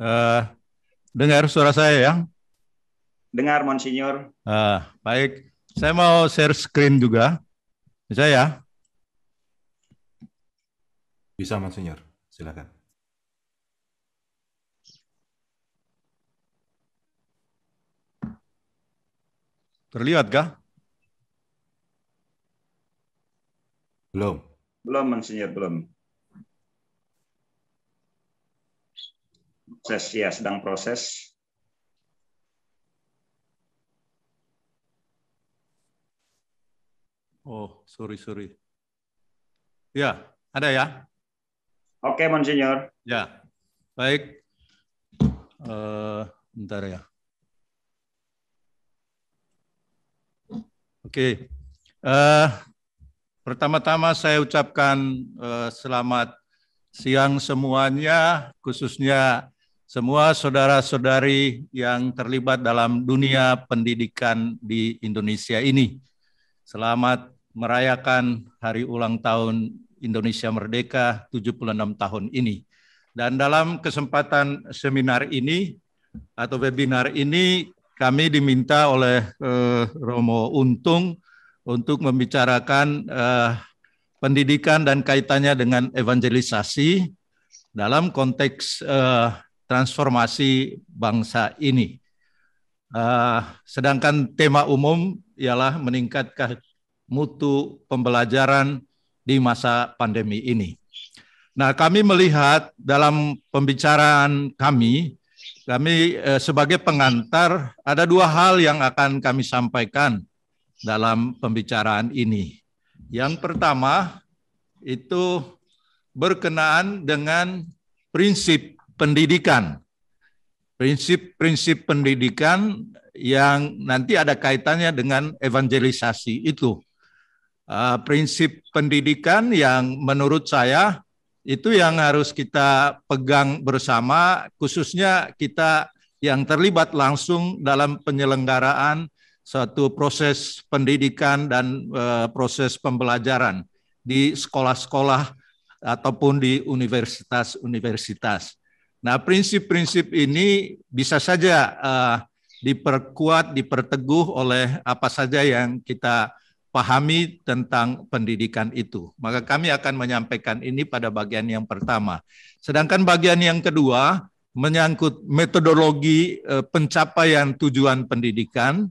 Uh, dengar suara saya ya? Dengar, Monsignor. Uh, baik, saya mau share screen juga. Bisa ya? Bisa, Monsignor. Silakan. Terlihat kah? Belum. Belum, Monsignor, belum. proses ya sedang proses oh sorry sorry ya ada ya oke monsignor ya baik uh, bentar ya oke uh, pertama-tama saya ucapkan uh, selamat siang semuanya, khususnya semua saudara-saudari yang terlibat dalam dunia pendidikan di Indonesia ini. Selamat merayakan hari ulang tahun Indonesia Merdeka 76 tahun ini. Dan dalam kesempatan seminar ini atau webinar ini kami diminta oleh eh, Romo Untung untuk membicarakan eh, pendidikan dan kaitannya dengan evangelisasi dalam konteks eh, transformasi bangsa ini. Uh, sedangkan tema umum ialah meningkatkan mutu pembelajaran di masa pandemi ini. Nah, kami melihat dalam pembicaraan kami, kami uh, sebagai pengantar ada dua hal yang akan kami sampaikan dalam pembicaraan ini. Yang pertama itu berkenaan dengan prinsip pendidikan. Prinsip-prinsip pendidikan yang nanti ada kaitannya dengan evangelisasi itu. Ah, prinsip pendidikan yang menurut saya itu yang harus kita pegang bersama, khususnya kita yang terlibat langsung dalam penyelenggaraan suatu proses pendidikan dan eh, proses pembelajaran di sekolah-sekolah ataupun di universitas-universitas. Nah, prinsip-prinsip ini bisa saja uh, diperkuat, diperteguh oleh apa saja yang kita pahami tentang pendidikan itu. Maka kami akan menyampaikan ini pada bagian yang pertama. Sedangkan bagian yang kedua menyangkut metodologi uh, pencapaian tujuan pendidikan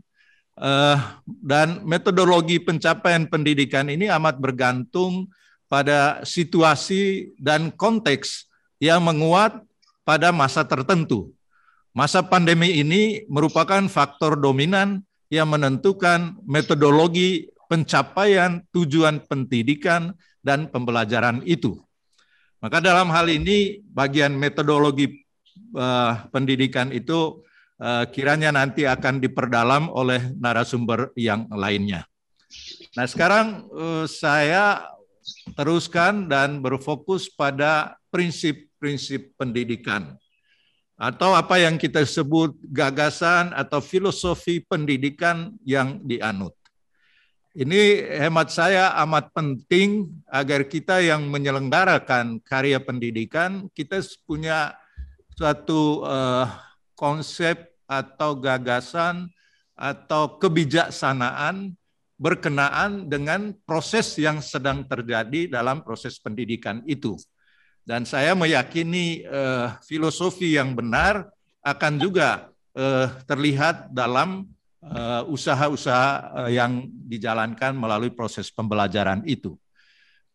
uh, dan metodologi pencapaian pendidikan ini amat bergantung pada situasi dan konteks yang menguat pada masa tertentu. Masa pandemi ini merupakan faktor dominan yang menentukan metodologi pencapaian tujuan pendidikan dan pembelajaran itu. Maka dalam hal ini bagian metodologi uh, pendidikan itu uh, kiranya nanti akan diperdalam oleh narasumber yang lainnya. Nah sekarang uh, saya teruskan dan berfokus pada prinsip prinsip pendidikan atau apa yang kita sebut gagasan atau filosofi pendidikan yang dianut. Ini hemat saya amat penting agar kita yang menyelenggarakan karya pendidikan kita punya suatu uh, konsep atau gagasan atau kebijaksanaan berkenaan dengan proses yang sedang terjadi dalam proses pendidikan itu. Dan saya meyakini eh, filosofi yang benar akan juga eh, terlihat dalam eh, usaha-usaha eh, yang dijalankan melalui proses pembelajaran itu.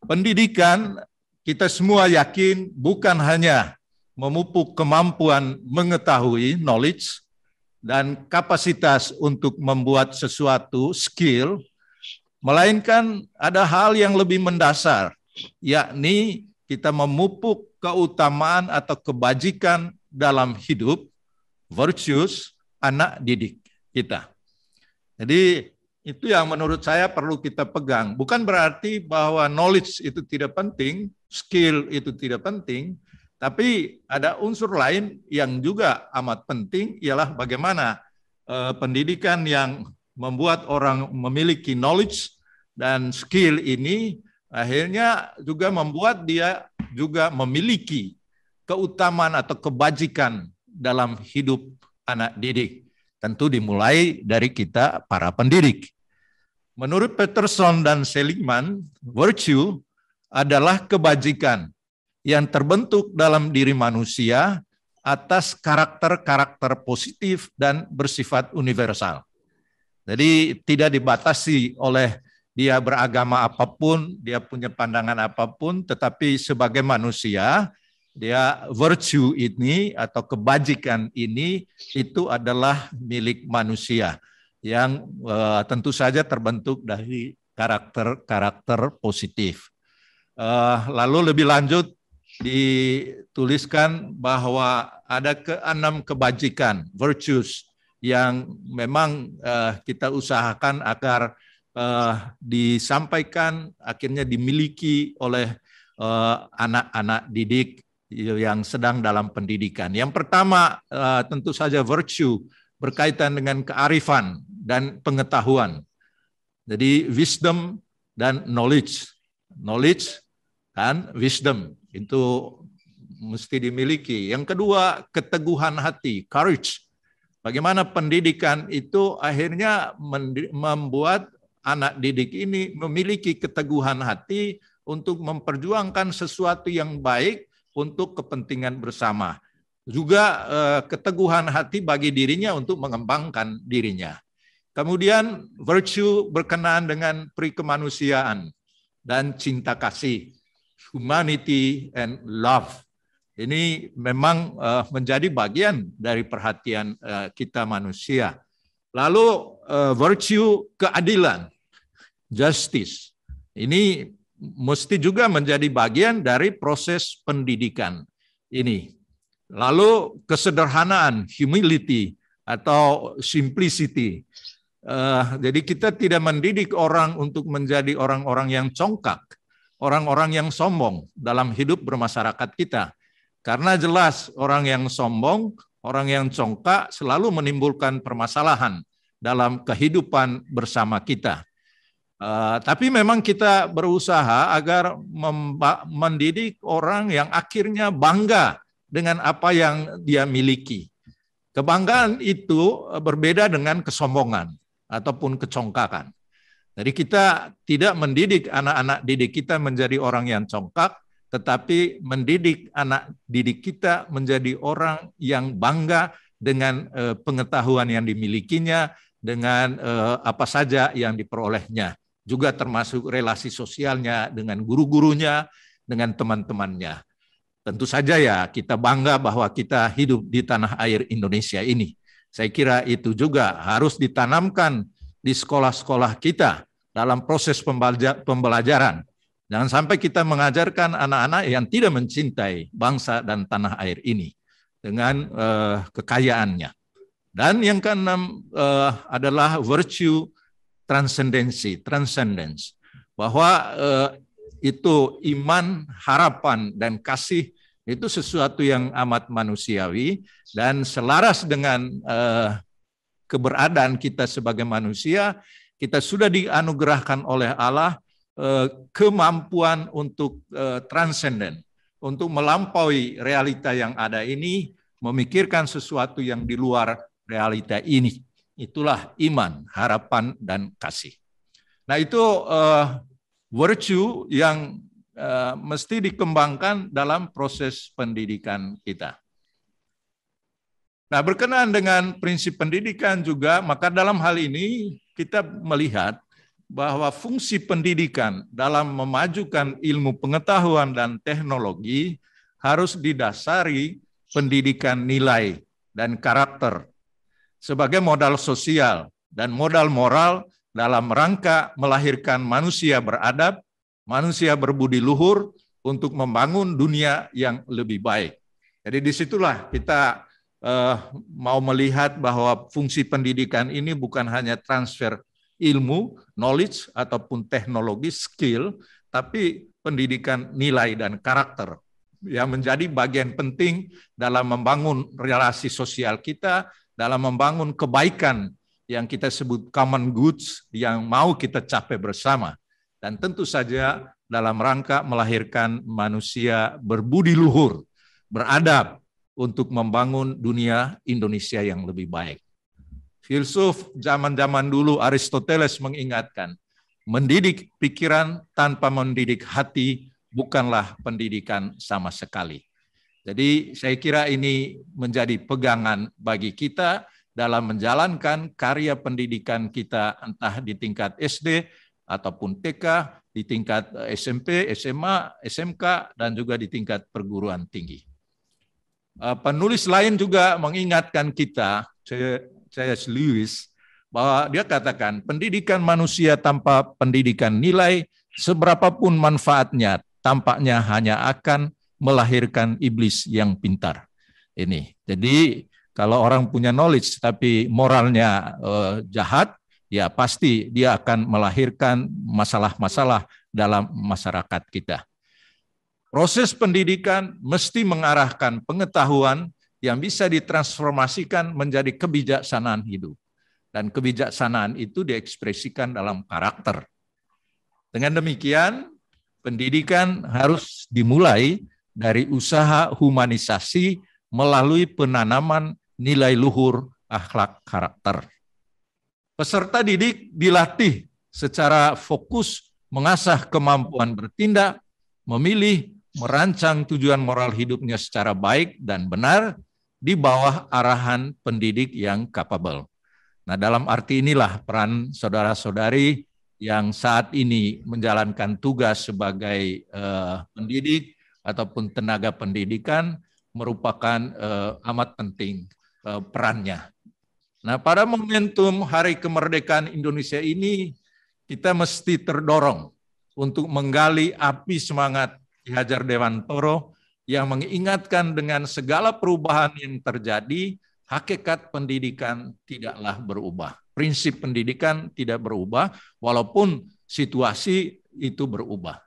Pendidikan kita semua yakin bukan hanya memupuk kemampuan mengetahui knowledge dan kapasitas untuk membuat sesuatu skill melainkan ada hal yang lebih mendasar yakni kita memupuk keutamaan atau kebajikan dalam hidup virtues anak didik kita. Jadi itu yang menurut saya perlu kita pegang. Bukan berarti bahwa knowledge itu tidak penting, skill itu tidak penting, tapi ada unsur lain yang juga amat penting ialah bagaimana eh, pendidikan yang membuat orang memiliki knowledge dan skill ini akhirnya juga membuat dia juga memiliki keutamaan atau kebajikan dalam hidup anak didik. Tentu dimulai dari kita para pendidik. Menurut Peterson dan Seligman, virtue adalah kebajikan yang terbentuk dalam diri manusia atas karakter-karakter positif dan bersifat universal. Jadi tidak dibatasi oleh dia beragama apapun, dia punya pandangan apapun, tetapi sebagai manusia, dia virtue ini atau kebajikan ini itu adalah milik manusia yang uh, tentu saja terbentuk dari karakter-karakter positif. Uh, lalu lebih lanjut dituliskan bahwa ada keenam kebajikan, virtues, yang memang uh, kita usahakan agar uh, disampaikan akhirnya dimiliki oleh eh, anak-anak uh, didik yang sedang dalam pendidikan. Yang pertama uh, tentu saja virtue berkaitan dengan kearifan dan pengetahuan. Jadi wisdom dan knowledge. Knowledge dan wisdom itu mesti dimiliki. Yang kedua, keteguhan hati, courage. Bagaimana pendidikan itu akhirnya membuat anak didik ini memiliki keteguhan hati untuk memperjuangkan sesuatu yang baik untuk kepentingan bersama. Juga eh, keteguhan hati bagi dirinya untuk mengembangkan dirinya. Kemudian virtue berkenaan dengan pri dan cinta kasih, humanity and love. Ini memang eh, menjadi bagian dari perhatian eh, kita manusia. Lalu virtue keadilan justice. Ini mesti juga menjadi bagian dari proses pendidikan ini. Lalu kesederhanaan, humility atau simplicity. Uh, jadi kita tidak mendidik orang untuk menjadi orang-orang yang congkak, orang-orang yang sombong dalam hidup bermasyarakat kita. Karena jelas orang yang sombong, orang yang congkak selalu menimbulkan permasalahan dalam kehidupan bersama kita. Eh, tapi memang kita berusaha agar mendidik orang yang akhirnya bangga dengan apa yang dia miliki. Kebanggaan itu eh, berbeda dengan kesombongan ataupun kecongkakan. Jadi kita tidak mendidik anak-anak didik kita menjadi orang yang congkak, tetapi mendidik anak didik kita menjadi orang yang bangga dengan eh, pengetahuan yang dimilikinya, dengan apa saja yang diperolehnya juga termasuk relasi sosialnya dengan guru-gurunya, dengan teman-temannya. Tentu saja ya kita bangga bahwa kita hidup di tanah air Indonesia ini. Saya kira itu juga harus ditanamkan di sekolah-sekolah kita dalam proses pembelajaran. Jangan sampai kita mengajarkan anak-anak yang tidak mencintai bangsa dan tanah air ini dengan uh, kekayaannya. Dan yang keenam uh, adalah virtue transendensi, transcendence, bahwa eh, itu iman, harapan, dan kasih itu sesuatu yang amat manusiawi dan selaras dengan eh, keberadaan kita sebagai manusia, kita sudah dianugerahkan oleh Allah eh, kemampuan untuk eh, transenden, untuk melampaui realita yang ada ini, memikirkan sesuatu yang di luar realita ini. Itulah iman, harapan, dan kasih. Nah itu uh, virtue yang uh, mesti dikembangkan dalam proses pendidikan kita. Nah berkenaan dengan prinsip pendidikan juga, maka dalam hal ini kita melihat bahwa fungsi pendidikan dalam memajukan ilmu pengetahuan dan teknologi harus didasari pendidikan nilai dan karakter sebagai modal sosial dan modal moral dalam rangka melahirkan manusia beradab, manusia berbudi luhur untuk membangun dunia yang lebih baik. Jadi disitulah kita eh, mau melihat bahwa fungsi pendidikan ini bukan hanya transfer ilmu, knowledge ataupun teknologi skill, tapi pendidikan nilai dan karakter yang menjadi bagian penting dalam membangun relasi sosial kita, dalam membangun kebaikan yang kita sebut common goods yang mau kita capai bersama. Dan tentu saja dalam rangka melahirkan manusia berbudi luhur, beradab untuk membangun dunia Indonesia yang lebih baik. Filsuf zaman-zaman dulu Aristoteles mengingatkan, mendidik pikiran tanpa mendidik hati bukanlah pendidikan sama sekali. Jadi saya kira ini menjadi pegangan bagi kita dalam menjalankan karya pendidikan kita entah di tingkat SD ataupun TK, di tingkat eh, SMP, SMA, SMK, dan juga di tingkat perguruan tinggi. Eh, penulis lain juga mengingatkan kita, saya Lewis, bahwa dia katakan pendidikan manusia tanpa pendidikan nilai, seberapapun manfaatnya, tampaknya hanya akan melahirkan iblis yang pintar ini. Jadi kalau orang punya knowledge tapi moralnya eh, jahat, ya pasti dia akan melahirkan masalah-masalah dalam masyarakat kita. Proses pendidikan mesti mengarahkan pengetahuan yang bisa ditransformasikan menjadi kebijaksanaan hidup. Dan kebijaksanaan itu diekspresikan dalam karakter. Dengan demikian, pendidikan harus dimulai dari usaha humanisasi melalui penanaman nilai luhur akhlak karakter. Peserta didik dilatih secara fokus mengasah kemampuan bertindak, memilih, merancang tujuan moral hidupnya secara baik dan benar di bawah arahan pendidik yang capable. Nah, dalam arti inilah peran saudara-saudari yang saat ini menjalankan tugas sebagai uh, pendidik ataupun tenaga pendidikan merupakan eh, amat penting eh, perannya. Nah, pada momentum Hari Kemerdekaan Indonesia ini kita mesti terdorong untuk menggali api semangat Ki Hajar Dewantoro yang mengingatkan dengan segala perubahan yang terjadi, hakikat pendidikan tidaklah berubah. Prinsip pendidikan tidak berubah walaupun situasi itu berubah.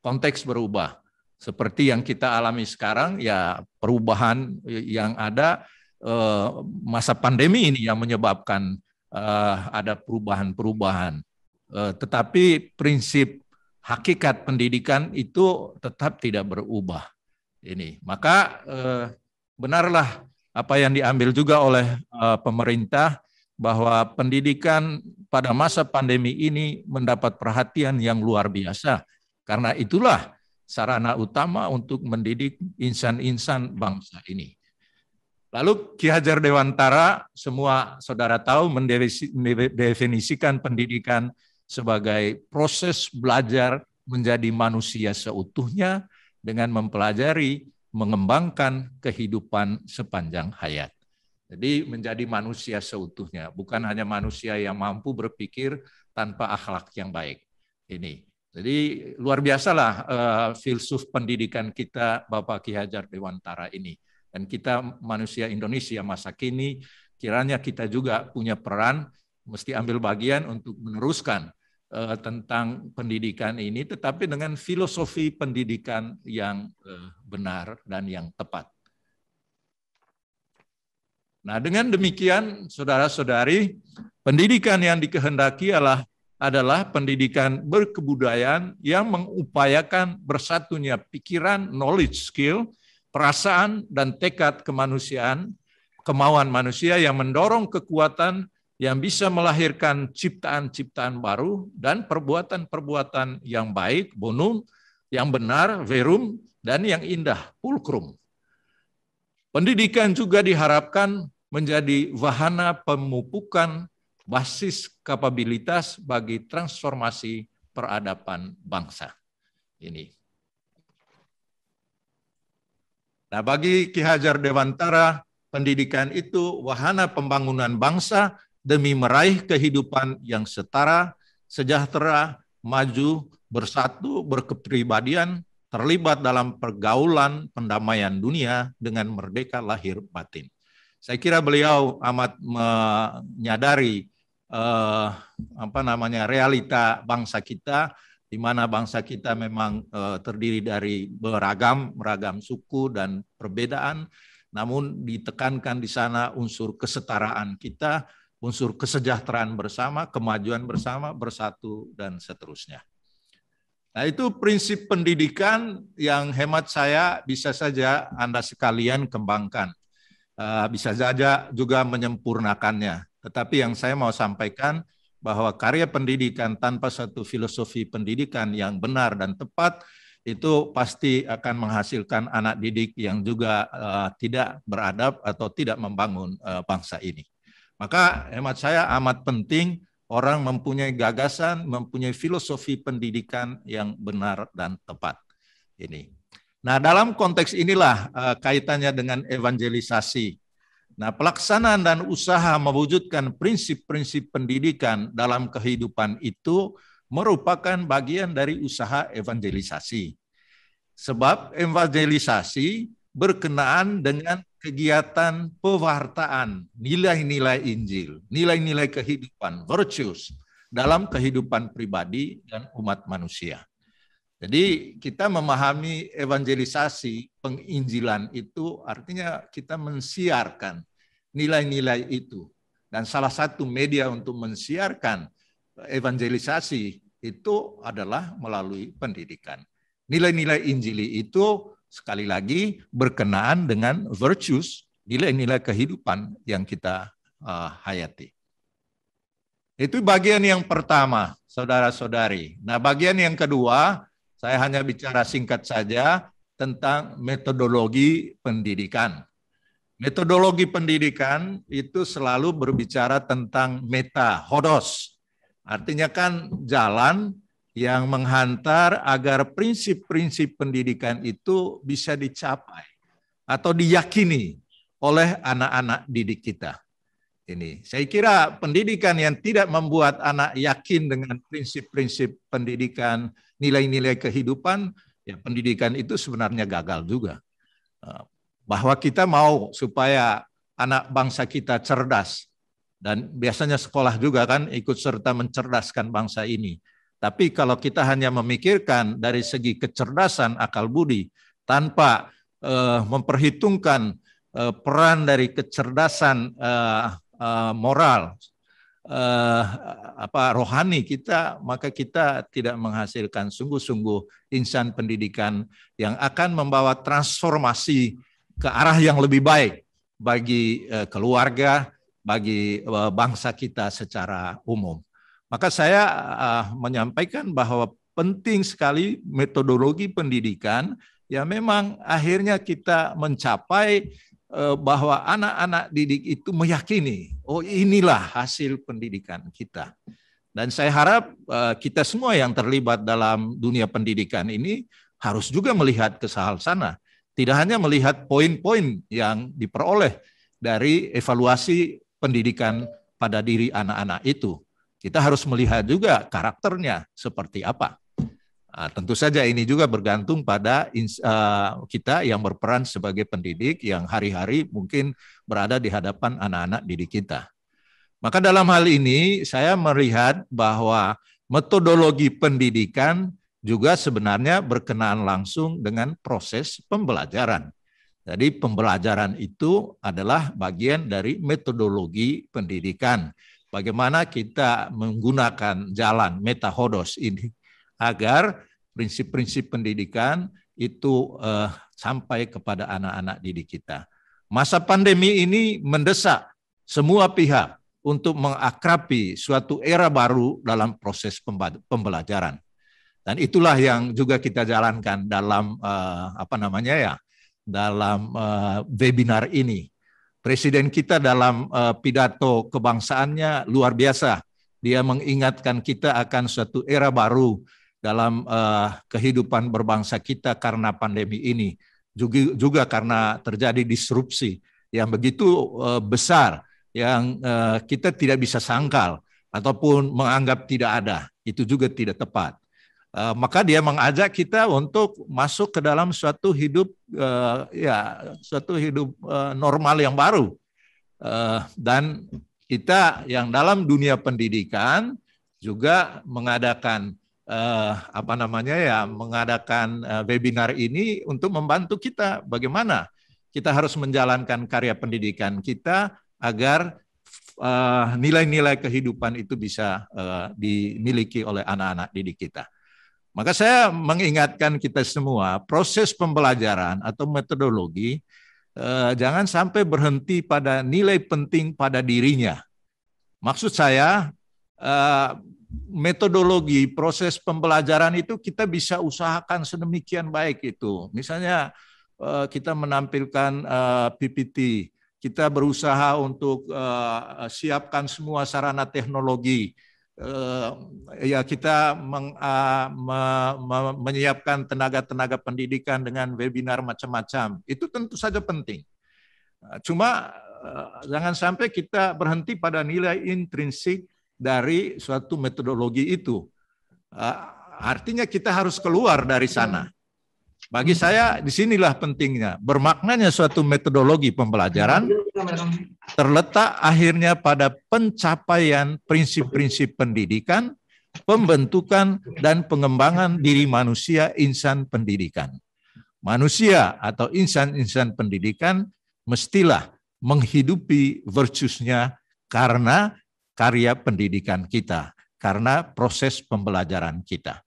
Konteks berubah, seperti yang kita alami sekarang, ya perubahan yang ada eh, masa pandemi ini yang menyebabkan eh, ada perubahan-perubahan. Eh, tetapi prinsip hakikat pendidikan itu tetap tidak berubah. Ini maka benarlah apa yang diambil juga oleh pemerintah bahwa pendidikan pada masa pandemi ini mendapat perhatian yang luar biasa. Karena itulah sarana utama untuk mendidik insan-insan bangsa ini. Lalu Ki Hajar Dewantara, semua saudara tahu mendefinisikan pendidikan sebagai proses belajar menjadi manusia seutuhnya dengan mempelajari, mengembangkan kehidupan sepanjang hayat. Jadi menjadi manusia seutuhnya, bukan hanya manusia yang mampu berpikir tanpa akhlak yang baik. Ini. Jadi luar biasalah uh, filsuf pendidikan kita Bapak Ki Hajar Dewantara ini. Dan kita manusia Indonesia masa kini kiranya kita juga punya peran mesti ambil bagian untuk meneruskan uh, tentang pendidikan ini tetapi dengan filosofi pendidikan yang uh, benar dan yang tepat. Nah, dengan demikian saudara-saudari, pendidikan yang dikehendaki adalah adalah pendidikan berkebudayaan yang mengupayakan bersatunya pikiran, knowledge, skill, perasaan, dan tekad kemanusiaan, kemauan manusia yang mendorong kekuatan yang bisa melahirkan ciptaan-ciptaan baru dan perbuatan-perbuatan yang baik, bonum, yang benar, verum, dan yang indah, pulkrum. Pendidikan juga diharapkan menjadi wahana pemupukan basis kapabilitas bagi transformasi peradaban bangsa ini. Nah, bagi Ki Hajar Dewantara, pendidikan itu wahana pembangunan bangsa demi meraih kehidupan yang setara, sejahtera, maju, bersatu, berkepribadian, terlibat dalam pergaulan pendamaian dunia dengan merdeka lahir batin. Saya kira beliau amat menyadari eh, apa namanya realita bangsa kita di mana bangsa kita memang eh, terdiri dari beragam beragam suku dan perbedaan namun ditekankan di sana unsur kesetaraan kita unsur kesejahteraan bersama kemajuan bersama bersatu dan seterusnya Nah, itu prinsip pendidikan yang hemat saya bisa saja Anda sekalian kembangkan. Eh, bisa saja juga menyempurnakannya. Tetapi yang saya mau sampaikan bahwa karya pendidikan tanpa satu filosofi pendidikan yang benar dan tepat itu pasti akan menghasilkan anak didik yang juga uh, tidak beradab atau tidak membangun uh, bangsa ini. Maka hemat saya amat penting orang mempunyai gagasan, mempunyai filosofi pendidikan yang benar dan tepat. Ini. Nah, dalam konteks inilah uh, kaitannya dengan evangelisasi. Nah, pelaksanaan dan usaha mewujudkan prinsip-prinsip pendidikan dalam kehidupan itu merupakan bagian dari usaha evangelisasi. Sebab evangelisasi berkenaan dengan kegiatan pewartaan nilai-nilai Injil, nilai-nilai kehidupan, virtues dalam kehidupan pribadi dan umat manusia. Jadi kita memahami evangelisasi, penginjilan itu artinya kita mensiarkan nilai-nilai itu. Dan salah satu media untuk mensiarkan evangelisasi itu adalah melalui pendidikan. Nilai-nilai Injili itu sekali lagi berkenaan dengan virtues, nilai-nilai kehidupan yang kita uh, hayati. Itu bagian yang pertama, saudara-saudari. Nah, bagian yang kedua saya hanya bicara singkat saja tentang metodologi pendidikan. Metodologi pendidikan itu selalu berbicara tentang meta, hodos. Artinya kan jalan yang menghantar agar prinsip-prinsip pendidikan itu bisa dicapai atau diyakini oleh anak-anak didik kita. Ini saya kira pendidikan yang tidak membuat anak yakin dengan prinsip-prinsip pendidikan nilai-nilai kehidupan, ya pendidikan itu sebenarnya gagal juga. Eh, bahwa kita mau supaya anak bangsa kita cerdas, dan biasanya sekolah juga kan ikut serta mencerdaskan bangsa ini. Tapi kalau kita hanya memikirkan dari segi kecerdasan akal budi tanpa eh, memperhitungkan eh, peran dari kecerdasan eh, eh moral uh, apa rohani kita, maka kita tidak menghasilkan sungguh-sungguh insan pendidikan yang akan membawa transformasi ke arah yang lebih baik bagi uh, keluarga, bagi uh, bangsa kita secara umum. Maka saya uh, menyampaikan bahwa penting sekali metodologi pendidikan ya memang akhirnya kita mencapai Eh, bahwa anak-anak didik itu meyakini, oh inilah hasil pendidikan kita. Dan saya harap eh, kita semua yang terlibat dalam dunia pendidikan ini harus juga melihat ke sana. Tidak hanya melihat poin-poin yang diperoleh dari evaluasi pendidikan pada diri anak-anak itu. Kita harus melihat juga karakternya seperti apa. Nah, tentu saja ini juga bergantung pada uh, kita yang berperan sebagai pendidik yang hari-hari mungkin berada di hadapan anak-anak didik kita. Maka dalam hal ini saya melihat bahwa metodologi pendidikan juga sebenarnya berkenaan langsung dengan proses pembelajaran. Jadi pembelajaran itu adalah bagian dari metodologi pendidikan. Bagaimana kita menggunakan jalan metahodos ini agar prinsip-prinsip pendidikan itu eh, sampai kepada anak-anak didik kita. Masa pandemi ini mendesak semua pihak untuk mengakrapi suatu era baru dalam proses pembelajaran. Dan itulah yang juga kita jalankan dalam eh, apa namanya ya, dalam eh, webinar ini. Presiden kita dalam eh, pidato kebangsaannya luar biasa. Dia mengingatkan kita akan suatu era baru dalam uh, kehidupan berbangsa kita karena pandemi ini juga, juga karena terjadi disrupsi yang begitu uh, besar yang uh, kita tidak bisa sangkal ataupun menganggap tidak ada itu juga tidak tepat uh, maka dia mengajak kita untuk masuk ke dalam suatu hidup uh, ya suatu hidup uh, normal yang baru uh, dan kita yang dalam dunia pendidikan juga mengadakan eh, apa namanya ya mengadakan eh, webinar ini untuk membantu kita bagaimana kita harus menjalankan karya pendidikan kita agar eh, nilai-nilai eh, kehidupan itu bisa eh, dimiliki oleh anak-anak didik kita. Maka saya mengingatkan kita semua proses pembelajaran atau metodologi eh, jangan sampai berhenti pada nilai penting pada dirinya. Maksud saya eh, metodologi proses pembelajaran itu kita bisa usahakan sedemikian baik itu. Misalnya eh, kita menampilkan eh, PPT, kita berusaha untuk eh, siapkan semua sarana teknologi. Ya kita meng, me, me, menyiapkan tenaga-tenaga pendidikan dengan webinar macam-macam. Itu tentu saja penting. Cuma jangan sampai kita berhenti pada nilai intrinsik dari suatu metodologi itu. Ah, artinya kita harus keluar dari sana. Bagi hmm. saya disinilah pentingnya. Bermaknanya suatu metodologi pembelajaran terletak akhirnya pada pencapaian prinsip-prinsip pendidikan, pembentukan dan pengembangan diri manusia insan pendidikan. Manusia atau insan-insan pendidikan mestilah menghidupi virtusnya karena karya pendidikan kita karena proses pembelajaran kita.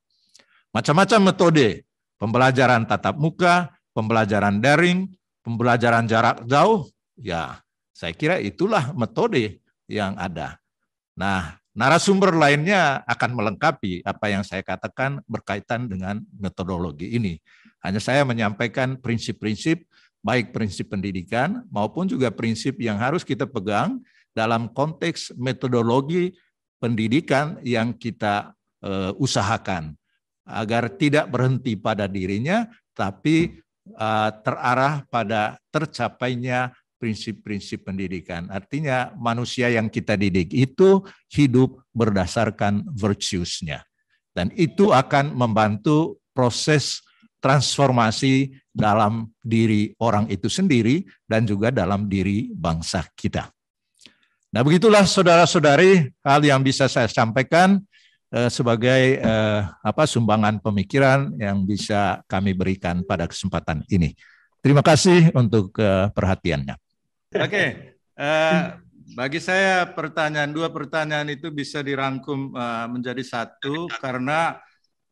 Macam-macam metode, pembelajaran tatap muka, pembelajaran daring, pembelajaran jarak jauh, ya saya kira itulah metode yang ada. Nah, narasumber lainnya akan melengkapi apa yang saya katakan berkaitan dengan metodologi ini. Hanya saya menyampaikan prinsip-prinsip, baik prinsip pendidikan maupun juga prinsip yang harus kita pegang dalam konteks metodologi pendidikan yang kita uh, usahakan agar tidak berhenti pada dirinya tapi uh, terarah pada tercapainya prinsip-prinsip pendidikan. Artinya manusia yang kita didik itu hidup berdasarkan virtuesnya. Dan itu akan membantu proses transformasi dalam diri orang itu sendiri dan juga dalam diri bangsa kita. Nah begitulah saudara-saudari hal yang bisa saya sampaikan eh, sebagai eh, apa sumbangan pemikiran yang bisa kami berikan pada kesempatan ini. Terima kasih untuk eh, perhatiannya. Oke, okay. eh, bagi saya pertanyaan dua pertanyaan itu bisa dirangkum eh, menjadi satu karena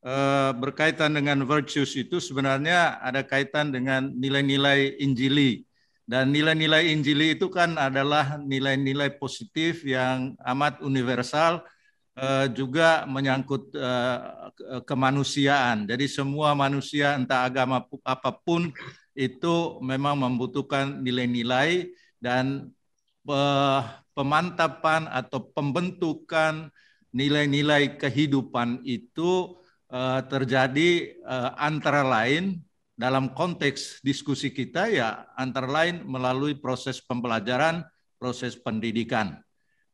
eh, berkaitan dengan virtues itu sebenarnya ada kaitan dengan nilai-nilai Injili dan nilai-nilai Injili itu kan adalah nilai-nilai positif yang amat universal, eh, juga menyangkut eh, kemanusiaan. Jadi semua manusia entah agama apapun itu memang membutuhkan nilai-nilai dan eh, pemantapan atau pembentukan nilai-nilai kehidupan itu terjadi antara lain dalam konteks diskusi kita ya antara lain melalui proses pembelajaran, proses pendidikan.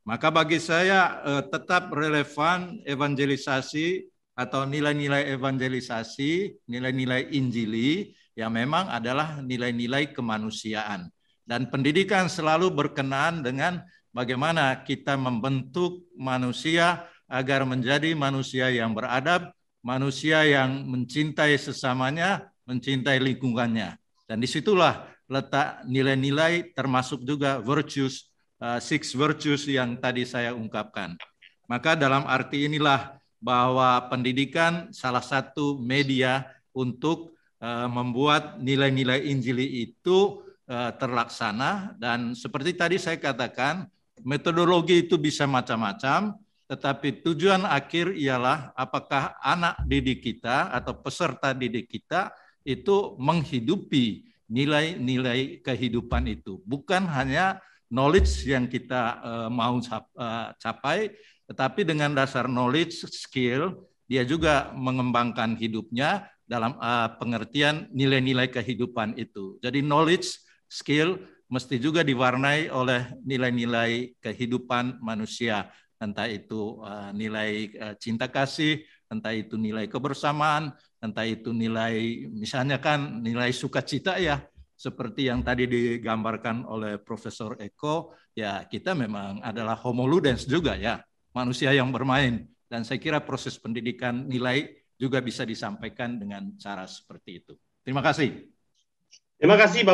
Maka bagi saya eh, tetap relevan evangelisasi atau nilai-nilai evangelisasi, nilai-nilai Injili yang memang adalah nilai-nilai kemanusiaan. Dan pendidikan selalu berkenaan dengan bagaimana kita membentuk manusia agar menjadi manusia yang beradab, manusia yang mencintai sesamanya, mencintai lingkungannya. Dan disitulah letak nilai-nilai termasuk juga virtues, uh, six virtues yang tadi saya ungkapkan. Maka dalam arti inilah bahwa pendidikan salah satu media untuk uh, membuat nilai-nilai Injili itu uh, terlaksana dan seperti tadi saya katakan metodologi itu bisa macam-macam tetapi tujuan akhir ialah apakah anak didik kita atau peserta didik kita itu menghidupi nilai-nilai kehidupan itu. Bukan hanya knowledge yang kita eh, mau eh, capai, tetapi dengan dasar knowledge, skill, dia juga mengembangkan hidupnya dalam eh, pengertian nilai-nilai kehidupan itu. Jadi knowledge, skill mesti juga diwarnai oleh nilai-nilai kehidupan manusia, entah itu nilai cinta kasih, entah itu nilai kebersamaan, entah itu nilai misalnya kan nilai sukacita ya seperti yang tadi digambarkan oleh Profesor Eko ya kita memang adalah homo juga ya manusia yang bermain dan saya kira proses pendidikan nilai juga bisa disampaikan dengan cara seperti itu. Terima kasih. Terima kasih Bapak